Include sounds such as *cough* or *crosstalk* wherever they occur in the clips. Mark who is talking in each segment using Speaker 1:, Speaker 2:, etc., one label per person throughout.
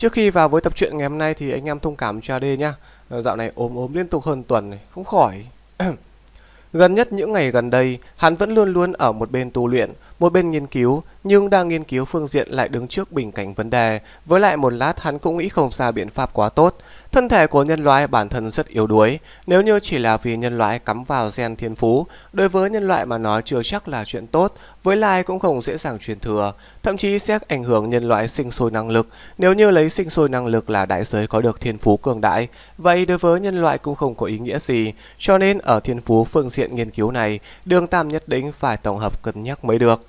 Speaker 1: Trước khi vào với tập truyện ngày hôm nay thì anh em thông cảm cho AD nhá. Ờ, dạo này ốm ốm liên tục hơn tuần này, không khỏi. *clears throat* gần nhất những ngày gần đây, hắn vẫn luôn luôn ở một bên tu luyện, một bên nghiên cứu, nhưng đang nghiên cứu phương diện lại đứng trước bình cảnh vấn đề, với lại một lát hắn cũng nghĩ không ra biện pháp quá tốt. Thân thể của nhân loại bản thân rất yếu đuối, nếu như chỉ là vì nhân loại cắm vào gen thiên phú, đối với nhân loại mà nói chưa chắc là chuyện tốt, với lại cũng không dễ dàng truyền thừa, thậm chí sẽ ảnh hưởng nhân loại sinh sôi năng lực. Nếu như lấy sinh sôi năng lực là đại giới có được thiên phú cường đại, vậy đối với nhân loại cũng không có ý nghĩa gì, cho nên ở thiên phú phương diện nghiên cứu này, đường Tam nhất định phải tổng hợp cân nhắc mới được.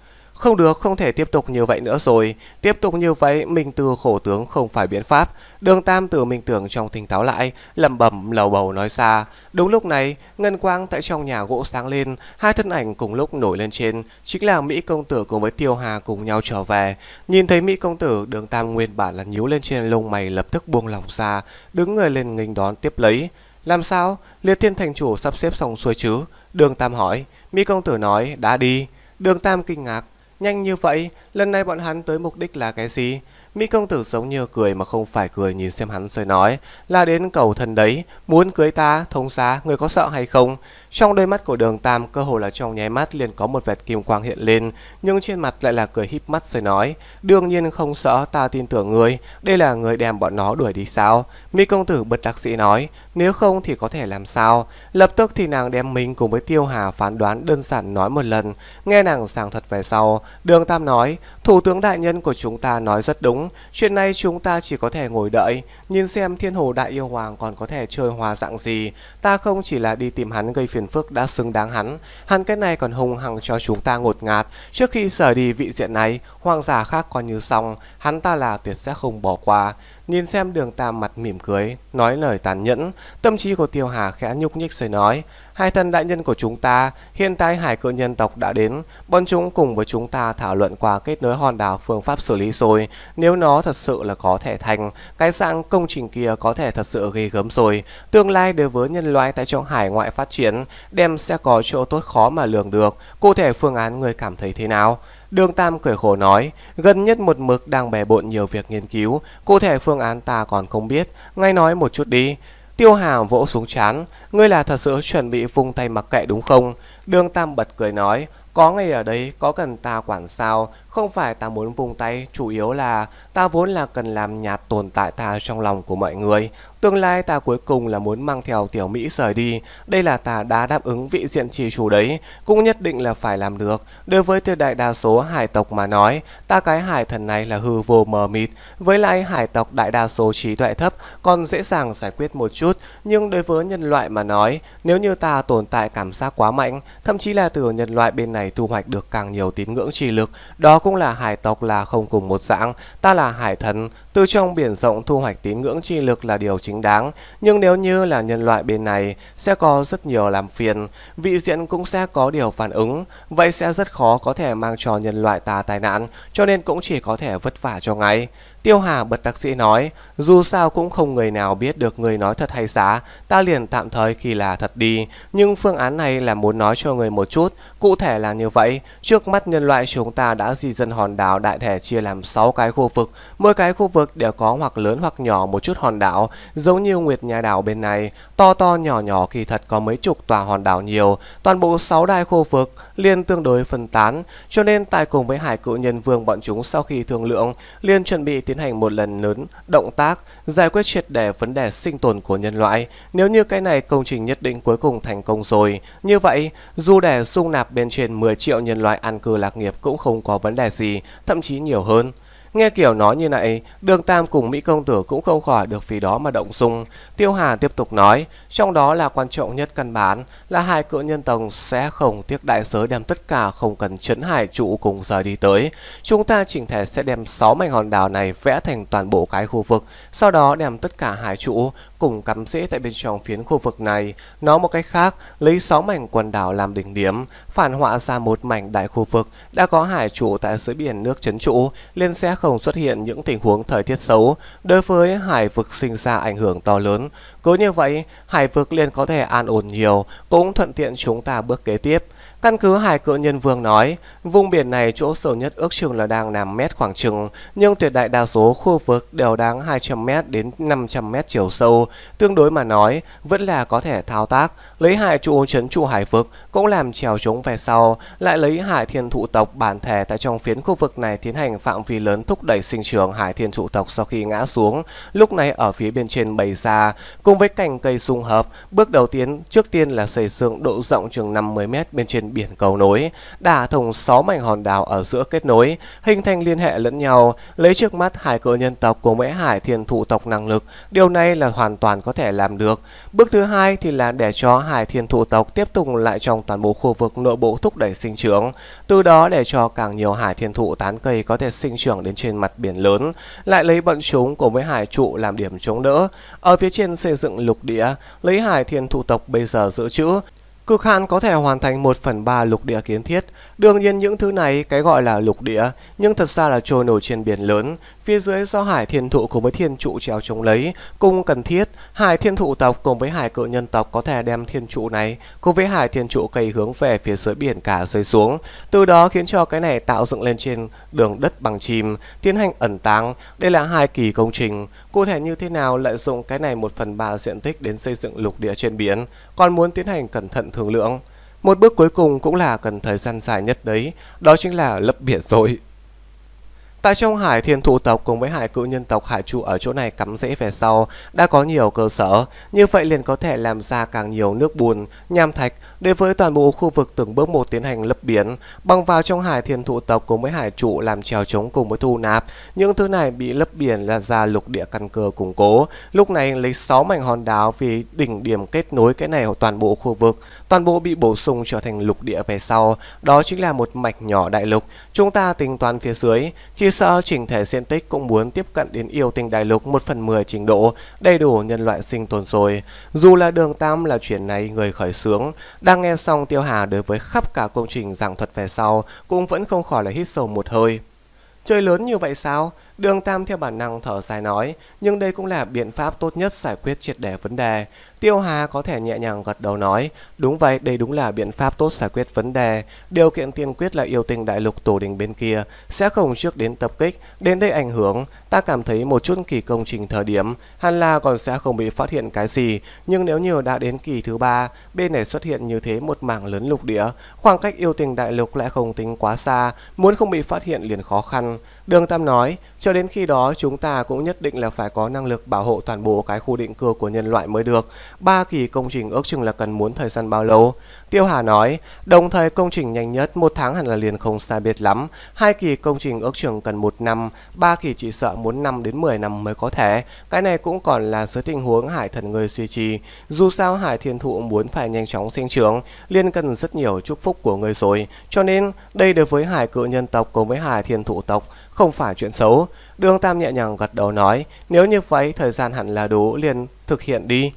Speaker 1: Không được, không thể tiếp tục như vậy nữa rồi. Tiếp tục như vậy, mình từ khổ tướng không phải biện pháp. Đường Tam từ mình Tưởng trong tỉnh táo lại, lầm bẩm lầu bầu nói xa. Đúng lúc này, ngân quang tại trong nhà gỗ sáng lên, hai thân ảnh cùng lúc nổi lên trên. Chính là Mỹ Công Tử cùng với Tiêu Hà cùng nhau trở về. Nhìn thấy Mỹ Công Tử, đường Tam nguyên bản là nhíu lên trên lông mày lập tức buông lòng ra, đứng người lên nghênh đón tiếp lấy. Làm sao? Liệt Thiên Thành Chủ sắp xếp xong xuôi chứ? Đường Tam hỏi. Mỹ Công Tử nói, đã đi. Đường Tam kinh ngạc, Nhanh như vậy, lần này bọn hắn tới mục đích là cái gì? Mỹ công tử giống như cười mà không phải cười nhìn xem hắn rồi nói, là đến cầu thần đấy, muốn cưới ta, thông xá người có sợ hay không? Trong đôi mắt của đường Tam cơ hồ là trong nháy mắt liền có một vệt kim quang hiện lên, nhưng trên mặt lại là cười híp mắt rồi nói, đương nhiên không sợ, ta tin tưởng người, đây là người đem bọn nó đuổi đi sao? Mỹ công tử bật đặc sĩ nói, nếu không thì có thể làm sao? Lập tức thì nàng đem mình cùng với Tiêu Hà phán đoán đơn giản nói một lần, nghe nàng sàng thật về sau, đường Tam nói, thủ tướng đại nhân của chúng ta nói rất đúng, xuống, chuyện này chúng ta chỉ có thể ngồi đợi, nhìn xem thiên hồ đại yêu hoàng còn có thể chơi hòa dạng gì. Ta không chỉ là đi tìm hắn gây phiền phức đã xứng đáng hắn, hắn cái này còn hung hăng cho chúng ta ngột ngạt. Trước khi rời đi vị diện này, hoàng giả khác coi như xong, hắn ta là tuyệt sẽ không bỏ qua. Nhìn xem đường tam mặt mỉm cười, nói lời tàn nhẫn, tâm trí của tiêu hà khẽ nhúc nhích rồi nói. Hai thân đại nhân của chúng ta, hiện tại hải cự nhân tộc đã đến, bọn chúng cùng với chúng ta thảo luận qua kết nối hòn đảo phương pháp xử lý rồi. Nếu nó thật sự là có thể thành, cái dạng công trình kia có thể thật sự ghê gớm rồi. Tương lai đối với nhân loại tại trong hải ngoại phát triển, đem sẽ có chỗ tốt khó mà lường được. Cụ thể phương án người cảm thấy thế nào? Đường Tam cười khổ nói, gần nhất một mực đang bè bộn nhiều việc nghiên cứu, cụ thể phương án ta còn không biết, ngay nói một chút đi. Tiêu Hà vỗ xuống chán, ngươi là thật sự chuẩn bị vung tay mặc kệ đúng không? Đường Tam bật cười nói, có ngay ở đấy, có cần ta quản sao, không phải ta muốn vung tay, chủ yếu là ta vốn là cần làm nhạt tồn tại ta trong lòng của mọi người. Tương lai ta cuối cùng là muốn mang theo tiểu Mỹ rời đi. Đây là ta đã đáp ứng vị diện trì chủ đấy, cũng nhất định là phải làm được. Đối với tuyệt đại đa số hải tộc mà nói, ta cái hải thần này là hư vô mờ mịt. Với lại hải tộc đại đa số trí tuệ thấp còn dễ dàng giải quyết một chút. Nhưng đối với nhân loại mà nói, nếu như ta tồn tại cảm giác quá mạnh, thậm chí là từ nhân loại bên này thu hoạch được càng nhiều tín ngưỡng trì lực, đó cũng là hải tộc là không cùng một dạng, ta là hải thần, từ trong biển rộng thu hoạch tín ngưỡng chi lực là điều chính đáng, nhưng nếu như là nhân loại bên này, sẽ có rất nhiều làm phiền, vị diện cũng sẽ có điều phản ứng, vậy sẽ rất khó có thể mang cho nhân loại ta tai nạn, cho nên cũng chỉ có thể vất vả cho ngay. Tiêu Hà bật đặc sĩ nói, dù sao cũng không người nào biết được người nói thật hay giả. ta liền tạm thời khi là thật đi, nhưng phương án này là muốn nói cho người một chút, cụ thể là như vậy, trước mắt nhân loại chúng ta đã di dân hòn đảo đại thể chia làm 6 cái khu vực, mỗi cái khu vực đều có hoặc lớn hoặc nhỏ một chút hòn đảo, giống như Nguyệt Nhà đảo bên này, to to nhỏ nhỏ kỳ thật có mấy chục tòa hòn đảo nhiều, toàn bộ 6 đại khu vực liền tương đối phân tán, cho nên tại cùng với hải cự nhân vương bọn chúng sau khi thương lượng, liền chuẩn bị tiến hành một lần lớn, động tác, giải quyết triệt đề vấn đề sinh tồn của nhân loại. Nếu như cái này công trình nhất định cuối cùng thành công rồi, như vậy, dù để dung nạp bên trên 10 triệu nhân loại ăn cư lạc nghiệp cũng không có vấn đề gì, thậm chí nhiều hơn. Nghe kiểu nói như này, Đường Tam cùng Mỹ Công Tử cũng không khỏi được vì đó mà động dung. Tiêu Hà tiếp tục nói, trong đó là quan trọng nhất căn bản là hai cự nhân tông sẽ không tiếc đại giới đem tất cả không cần chấn hải trụ cùng rời đi tới. Chúng ta chỉnh thể sẽ đem 6 mảnh hòn đảo này vẽ thành toàn bộ cái khu vực, sau đó đem tất cả hải trụ cùng cắm rễ tại bên trong phiến khu vực này. Nói một cách khác, lấy 6 mảnh quần đảo làm đỉnh điểm, phản họa ra một mảnh đại khu vực đã có hải trụ tại dưới biển nước chấn trụ, liên sẽ không xuất hiện những tình huống thời tiết xấu đối với hải vực sinh ra ảnh hưởng to lớn. Cứ như vậy, hải vực liền có thể an ổn nhiều, cũng thuận tiện chúng ta bước kế tiếp. Căn cứ Hải Cự Nhân Vương nói, vùng biển này chỗ sâu nhất ước chừng là đang 5 mét khoảng chừng, nhưng tuyệt đại đa số khu vực đều đáng 200 mét đến 500 mét chiều sâu, tương đối mà nói, vẫn là có thể thao tác, lấy hải trụ chấn trụ hải vực cũng làm trèo trống về sau, lại lấy hải thiên thụ tộc bản thể tại trong phiến khu vực này tiến hành phạm vi lớn thúc đẩy sinh trưởng hải thiên thụ tộc sau khi ngã xuống, lúc này ở phía bên trên bầy xa cùng với cành cây sung hợp, bước đầu tiên trước tiên là xây dựng độ rộng chừng 50 mét bên trên biển cầu nối, đả thùng 6 mảnh hòn đảo ở giữa kết nối, hình thành liên hệ lẫn nhau, lấy trước mắt hải cỡ nhân tộc của mỗi hải thiên thụ tộc năng lực, điều này là hoàn toàn có thể làm được. Bước thứ hai thì là để cho hải thiên thụ tộc tiếp tục lại trong toàn bộ khu vực nội bộ thúc đẩy sinh trưởng, từ đó để cho càng nhiều hải thiên thụ tán cây có thể sinh trưởng đến trên mặt biển lớn, lại lấy bận chúng của mỗi hải trụ làm điểm chống đỡ, ở phía trên xây dựng lục địa, lấy hải thiên thụ tộc bây giờ dự trữ, Cực hạn có thể hoàn thành 1 phần 3 lục địa kiến thiết. Đương nhiên những thứ này cái gọi là lục địa, nhưng thật ra là trôi nổi trên biển lớn. Phía dưới do hải thiên thụ cùng với thiên trụ trèo chống lấy, cùng cần thiết, hải thiên thụ tộc cùng với hải cự nhân tộc có thể đem thiên trụ này cùng với hải thiên trụ cây hướng về phía dưới biển cả rơi xuống. Từ đó khiến cho cái này tạo dựng lên trên đường đất bằng chìm, tiến hành ẩn táng. Đây là hai kỳ công trình. Cụ thể như thế nào lợi dụng cái này 1 phần 3 diện tích đến xây dựng lục địa trên biển, còn muốn tiến hành cẩn thận thường thương lượng. Một bước cuối cùng cũng là cần thời gian dài nhất đấy, đó chính là lấp biển rồi. Tại trong hải thiên thụ tộc cùng với hải cự nhân tộc hải trụ ở chỗ này cắm rễ về sau đã có nhiều cơ sở, như vậy liền có thể làm ra càng nhiều nước bùn, nham thạch để với toàn bộ khu vực từng bước một tiến hành lấp biển bằng vào trong hải thiên thụ tộc cùng với hải trụ làm trèo chống cùng với thu nạp. Những thứ này bị lấp biển là ra lục địa căn cơ củng cố. Lúc này lấy 6 mảnh hòn đảo vì đỉnh điểm kết nối cái này ở toàn bộ khu vực, toàn bộ bị bổ sung trở thành lục địa về sau, đó chính là một mạch nhỏ đại lục. Chúng ta tính toán phía dưới, chỉ sao chỉnh thể diện tích cũng muốn tiếp cận đến yêu tinh đại lục 1 phần 10 trình độ, đầy đủ nhân loại sinh tồn rồi. Dù là đường Tam là chuyện này người khởi sướng đang nghe xong Tiêu Hà đối với khắp cả công trình giảng thuật về sau cũng vẫn không khỏi là hít sâu một hơi. Chơi lớn như vậy sao? Đường Tam theo bản năng thở dài nói, nhưng đây cũng là biện pháp tốt nhất giải quyết triệt đề vấn đề. Tiêu Hà có thể nhẹ nhàng gật đầu nói, đúng vậy, đây đúng là biện pháp tốt giải quyết vấn đề. Điều kiện tiên quyết là yêu tình đại lục tổ đình bên kia, sẽ không trước đến tập kích, đến đây ảnh hưởng, Ta cảm thấy một chút kỳ công trình thời điểm, hẳn là còn sẽ không bị phát hiện cái gì, nhưng nếu như đã đến kỳ thứ ba, bên này xuất hiện như thế một mảng lớn lục địa, khoảng cách yêu tình đại lục lại không tính quá xa, muốn không bị phát hiện liền khó khăn. Đường Tam nói, cho đến khi đó chúng ta cũng nhất định là phải có năng lực bảo hộ toàn bộ cái khu định cư của nhân loại mới được. Ba kỳ công trình ước chừng là cần muốn thời gian bao lâu? Tiêu Hà nói, đồng thời công trình nhanh nhất một tháng hẳn là liền không sai biệt lắm, hai kỳ công trình ước chừng cần một năm, ba kỳ chỉ sợ muốn 5 đến 10 năm mới có thể. Cái này cũng còn là dưới tình huống hải thần người suy trì. Dù sao hải thiên thụ muốn phải nhanh chóng sinh trưởng, liên cần rất nhiều chúc phúc của người rồi. Cho nên đây đối với hải cự nhân tộc cùng với hải thiên thụ tộc không phải chuyện xấu. Đường Tam nhẹ nhàng gật đầu nói, nếu như vậy thời gian hẳn là đủ liền thực hiện đi.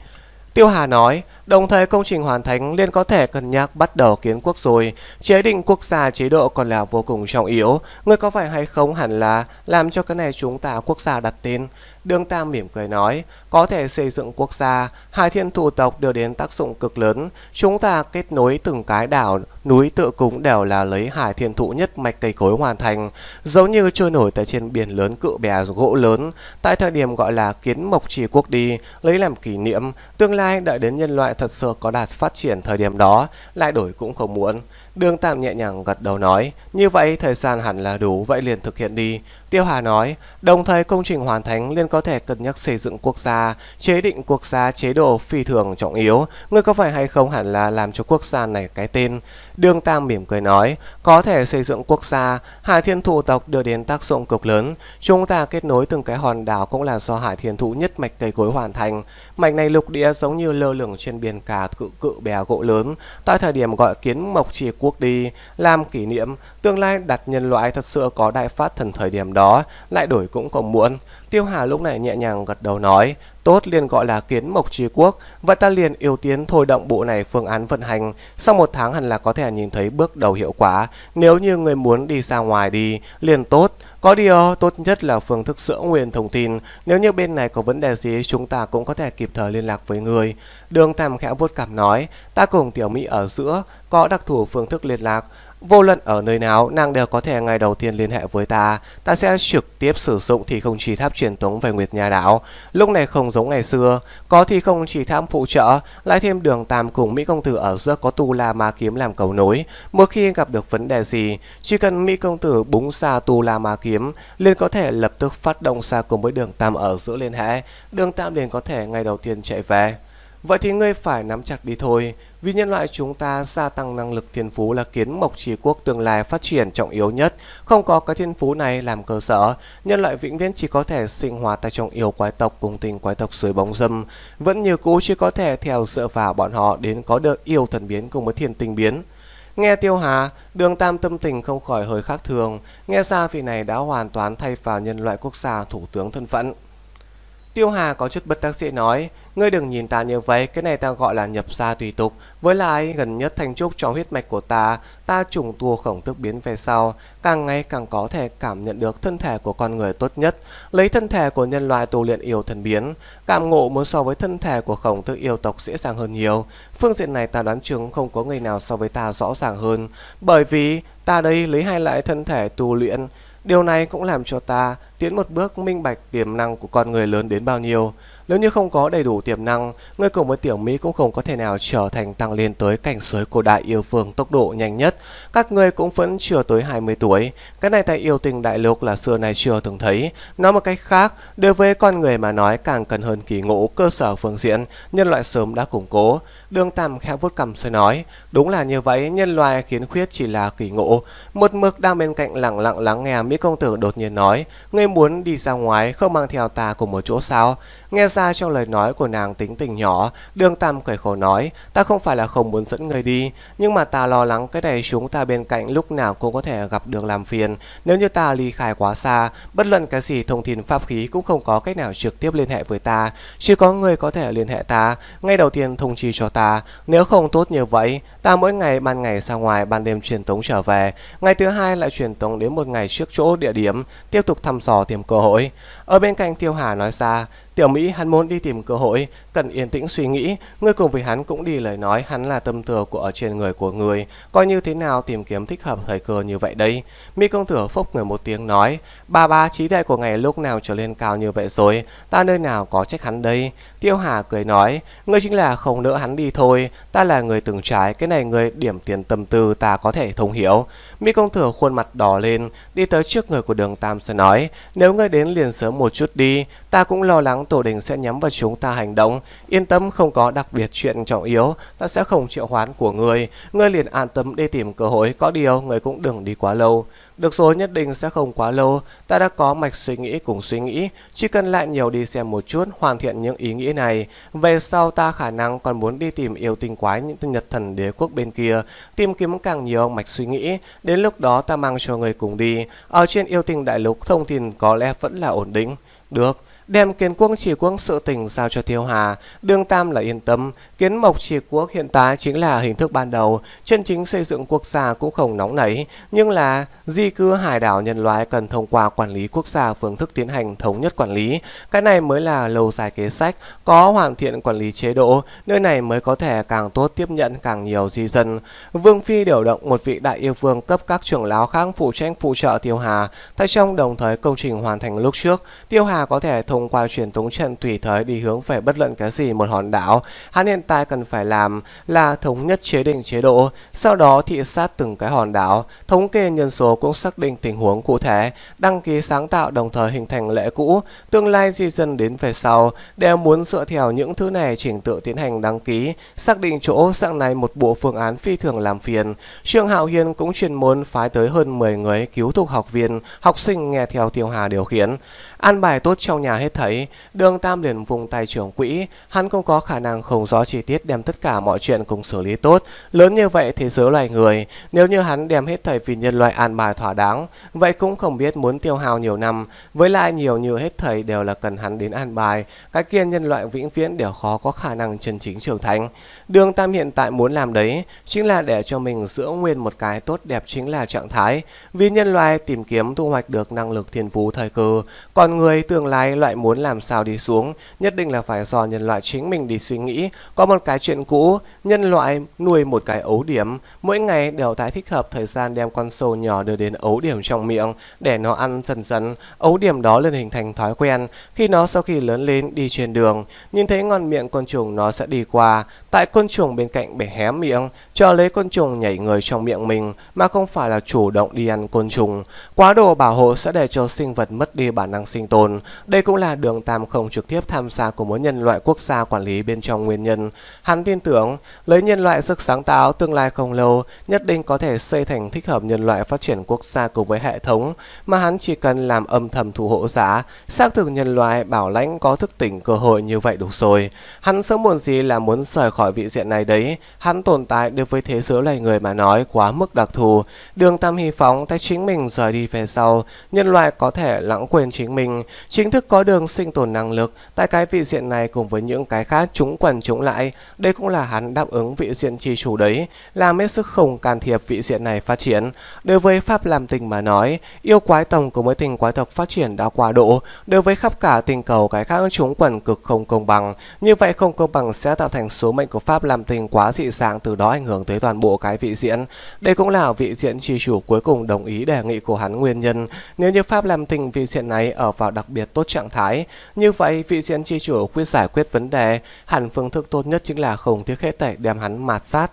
Speaker 1: Tiêu Hà nói, đồng thời công trình hoàn thành liên có thể cân nhắc bắt đầu kiến quốc rồi. Chế định quốc gia chế độ còn là vô cùng trọng yếu. Người có phải hay không hẳn là làm cho cái này chúng ta quốc gia đặt tên. Đương Tam mỉm cười nói, có thể xây dựng quốc gia, hai thiên thủ tộc đưa đến tác dụng cực lớn, chúng ta kết nối từng cái đảo, núi tự cúng đều là lấy hải thiên thụ nhất mạch cây cối hoàn thành, giống như trôi nổi tại trên biển lớn cự bè gỗ lớn, tại thời điểm gọi là kiến mộc trì quốc đi, lấy làm kỷ niệm, tương lai đợi đến nhân loại thật sự có đạt phát triển thời điểm đó, lại đổi cũng không muộn Đương Tam nhẹ nhàng gật đầu nói, như vậy thời gian hẳn là đủ, vậy liền thực hiện đi. Tiêu Hà nói, đồng thời công trình hoàn thành liên có thể cân nhắc xây dựng quốc gia, chế định quốc gia chế độ phi thường trọng yếu, Người có phải hay không hẳn là làm cho quốc gia này cái tên. Đường Tam mỉm cười nói, có thể xây dựng quốc gia, Hải Thiên Thụ tộc đưa đến tác dụng cực lớn, chúng ta kết nối từng cái hòn đảo cũng là do Hải Thiên Thụ nhất mạch cây cối hoàn thành. Mạch này lục địa giống như lơ lửng trên biển cả cự cự bè gỗ lớn, tại thời điểm gọi kiến mộc trì quốc đi, làm kỷ niệm, tương lai đặt nhân loại thật sự có đại phát thần thời điểm đó đó, lại đổi cũng không muộn. Tiêu Hà lúc này nhẹ nhàng gật đầu nói, tốt liền gọi là kiến mộc trí quốc, và ta liền ưu tiên thôi động bộ này phương án vận hành. Sau một tháng hẳn là có thể nhìn thấy bước đầu hiệu quả. Nếu như người muốn đi ra ngoài đi, liền tốt. Có điều, tốt nhất là phương thức sữa nguyên thông tin. Nếu như bên này có vấn đề gì, chúng ta cũng có thể kịp thời liên lạc với người. Đường Tam khẽ vuốt cảm nói, ta cùng Tiểu Mỹ ở giữa, có đặc thù phương thức liên lạc. Vô luận ở nơi nào, nàng đều có thể ngày đầu tiên liên hệ với ta. Ta sẽ trực tiếp sử dụng thì không chỉ tháp truyền tống về Nguyệt Nhà Đảo. Lúc này không giống ngày xưa, có thì không chỉ tháp phụ trợ, lại thêm đường tam cùng Mỹ Công Tử ở giữa có tu la ma kiếm làm cầu nối. Một khi gặp được vấn đề gì, chỉ cần Mỹ Công Tử búng xa tu la ma kiếm, liền có thể lập tức phát động xa cùng với đường tam ở giữa liên hệ. Đường tam liền có thể ngày đầu tiên chạy về. Vậy thì ngươi phải nắm chặt đi thôi, vì nhân loại chúng ta gia tăng năng lực thiên phú là kiến mộc trí quốc tương lai phát triển trọng yếu nhất. Không có cái thiên phú này làm cơ sở, nhân loại vĩnh viễn chỉ có thể sinh hoạt tại trọng yếu quái tộc cùng tình quái tộc dưới bóng dâm. Vẫn như cũ chỉ có thể theo dựa vào bọn họ đến có được yêu thần biến cùng với thiên tinh biến. Nghe Tiêu Hà, đường Tam tâm tình không khỏi hơi khác thường, nghe ra vị này đã hoàn toàn thay vào nhân loại quốc gia thủ tướng thân phận. Tiêu Hà có chút bất đắc dĩ nói, ngươi đừng nhìn ta như vậy, cái này ta gọi là nhập gia tùy tục, với lại gần nhất thành trúc trong huyết mạch của ta, ta trùng tua khổng thức biến về sau, càng ngày càng có thể cảm nhận được thân thể của con người tốt nhất, lấy thân thể của nhân loại tu luyện yêu thần biến, cảm ngộ muốn so với thân thể của khổng thức yêu tộc dễ dàng hơn nhiều. Phương diện này ta đoán chừng không có người nào so với ta rõ ràng hơn, bởi vì ta đây lấy hai loại thân thể tu luyện, Điều này cũng làm cho ta tiến một bước minh bạch tiềm năng của con người lớn đến bao nhiêu. Nếu như không có đầy đủ tiềm năng, người cùng với tiểu Mỹ cũng không có thể nào trở thành tăng lên tới cảnh giới cổ đại yêu phương tốc độ nhanh nhất. Các người cũng vẫn chưa tới 20 tuổi. Cái này tại yêu tình đại lục là xưa nay chưa từng thấy. Nói một cách khác, đối với con người mà nói càng cần hơn kỳ ngộ cơ sở phương diện, nhân loại sớm đã củng cố. Đường Tam khẽ vuốt cằm rồi nói, đúng là như vậy, nhân loại khiến khuyết chỉ là kỳ ngộ. Một mực đang bên cạnh lặng lặng lắng nghe Mỹ công tử đột nhiên nói, người muốn đi ra ngoài không mang theo ta cùng một chỗ sao? Nghe ra trong lời nói của nàng tính tình nhỏ, đường tam cười khổ nói, ta không phải là không muốn dẫn người đi, nhưng mà ta lo lắng cái này chúng ta bên cạnh lúc nào cũng có thể gặp được làm phiền. Nếu như ta ly khai quá xa, bất luận cái gì thông tin pháp khí cũng không có cách nào trực tiếp liên hệ với ta, chỉ có người có thể liên hệ ta, ngay đầu tiên thông chi cho ta. Nếu không tốt như vậy, ta mỗi ngày ban ngày ra ngoài, ban đêm truyền tống trở về, ngày thứ hai lại truyền tống đến một ngày trước chỗ địa điểm, tiếp tục thăm dò Sò tìm cơ hội. Ở bên cạnh Tiêu Hà nói ra, Tiểu Mỹ hắn muốn đi tìm cơ hội, cần yên tĩnh suy nghĩ, ngươi cùng với hắn cũng đi lời nói hắn là tâm thừa của ở trên người của người, coi như thế nào tìm kiếm thích hợp thời cơ như vậy đây. Mỹ công tử phốc người một tiếng nói, ba ba trí đại của ngày lúc nào trở lên cao như vậy rồi, ta nơi nào có trách hắn đây. Tiêu Hà cười nói, ngươi chính là không nỡ hắn đi thôi, ta là người từng trái, cái này người điểm tiền tâm tư ta có thể thông hiểu. Mỹ công tử khuôn mặt đỏ lên, đi tới trước người của đường Tam sẽ nói, nếu ngươi đến liền sớm một chút đi, ta cũng lo lắng sáng tổ đình sẽ nhắm vào chúng ta hành động. Yên tâm không có đặc biệt chuyện trọng yếu, ta sẽ không triệu hoán của người. người liền an tâm đi tìm cơ hội, có điều người cũng đừng đi quá lâu. Được rồi, nhất định sẽ không quá lâu. Ta đã có mạch suy nghĩ cùng suy nghĩ, chỉ cần lại nhiều đi xem một chút, hoàn thiện những ý nghĩ này. Về sau ta khả năng còn muốn đi tìm yêu tinh quái những nhật thần đế quốc bên kia, tìm kiếm càng nhiều mạch suy nghĩ. Đến lúc đó ta mang cho người cùng đi. Ở trên yêu tinh đại lục thông tin có lẽ vẫn là ổn định. Được, Đem kiến quân chỉ quân sự tỉnh giao cho Tiêu Hà, Đương Tam là yên tâm, kiến mộc chỉ quốc hiện tại chính là hình thức ban đầu, chân chính xây dựng quốc gia cũng không nóng nảy, nhưng là di cư hải đảo nhân loại cần thông qua quản lý quốc gia phương thức tiến hành thống nhất quản lý, cái này mới là lâu dài kế sách, có hoàn thiện quản lý chế độ, nơi này mới có thể càng tốt tiếp nhận càng nhiều di dân. Vương Phi điều động một vị đại yêu vương cấp các trưởng lão khác phụ trách phụ trợ Tiêu Hà, tại trong đồng thời công trình hoàn thành lúc trước, Tiêu Hà có thể thông thông qua truyền thống trận tùy thời đi hướng về bất luận cái gì một hòn đảo. Hắn hiện tại cần phải làm là thống nhất chế định chế độ, sau đó thị sát từng cái hòn đảo, thống kê nhân số cũng xác định tình huống cụ thể, đăng ký sáng tạo đồng thời hình thành lễ cũ, tương lai di dân đến về sau đều muốn dựa theo những thứ này chỉnh tự tiến hành đăng ký, xác định chỗ dạng này một bộ phương án phi thường làm phiền. Trương Hạo Hiên cũng chuyên môn phái tới hơn 10 người cứu thục học viên, học sinh nghe theo Tiêu Hà điều khiển. An bài tốt trong nhà hết hết thấy, đương Tam liền vùng tay trưởng quỹ, hắn không có khả năng không rõ chi tiết đem tất cả mọi chuyện cùng xử lý tốt. Lớn như vậy thế giới loài người, nếu như hắn đem hết thảy vì nhân loại an bài thỏa đáng, vậy cũng không biết muốn tiêu hào nhiều năm, với lại nhiều như hết thảy đều là cần hắn đến an bài, cái kia nhân loại vĩnh viễn đều khó có khả năng chân chính trưởng thành. Đường Tam hiện tại muốn làm đấy chính là để cho mình giữ nguyên một cái tốt đẹp chính là trạng thái vì nhân loại tìm kiếm thu hoạch được năng lực thiên phú thời cơ, còn người tương lai loại muốn làm sao đi xuống, nhất định là phải do nhân loại chính mình đi suy nghĩ. Có một cái chuyện cũ, nhân loại nuôi một cái ấu điểm, mỗi ngày đều tại thích hợp thời gian đem con sâu nhỏ đưa đến ấu điểm trong miệng để nó ăn dần dần, ấu điểm đó lên hình thành thói quen, khi nó sau khi lớn lên đi trên đường, nhìn thấy ngon miệng con trùng nó sẽ đi qua. Tại côn trùng bên cạnh bẻ hé miệng, chờ lấy côn trùng nhảy người trong miệng mình mà không phải là chủ động đi ăn côn trùng. Quá độ bảo hộ sẽ để cho sinh vật mất đi bản năng sinh tồn. Đây cũng là đường Tam không trực tiếp tham gia của mỗi nhân loại quốc gia quản lý bên trong nguyên nhân. Hắn tin tưởng, lấy nhân loại sức sáng tạo tương lai không lâu, nhất định có thể xây thành thích hợp nhân loại phát triển quốc gia cùng với hệ thống, mà hắn chỉ cần làm âm thầm thủ hộ giả, xác thực nhân loại bảo lãnh có thức tỉnh cơ hội như vậy đủ rồi. Hắn sớm muộn gì là muốn rời khỏi vị vị diện này đấy, hắn tồn tại được với thế giới loài người mà nói quá mức đặc thù. Đường Tam Hy phóng tay chính mình rời đi về sau, nhân loại có thể lãng quên chính mình, chính thức có đường sinh tồn năng lực tại cái vị diện này cùng với những cái khác chúng quần chúng lại. Đây cũng là hắn đáp ứng vị diện chi chủ đấy, làm hết sức không can thiệp vị diện này phát triển. Đối với Pháp làm tình mà nói, yêu quái tổng của mấy tình quái tộc phát triển đã quá độ, đối với khắp cả tình cầu cái khác chúng quần cực không công bằng. Như vậy không công bằng sẽ tạo thành số mệnh của Pháp pháp làm tình quá dị sáng từ đó ảnh hưởng tới toàn bộ cái vị diễn. Đây cũng là vị diễn chi chủ cuối cùng đồng ý đề nghị của hắn nguyên nhân. Nếu như pháp làm tình vị diễn này ở vào đặc biệt tốt trạng thái, như vậy vị diễn chi chủ quyết giải quyết vấn đề, hẳn phương thức tốt nhất chính là không tiếc hết tẩy đem hắn mạt sát.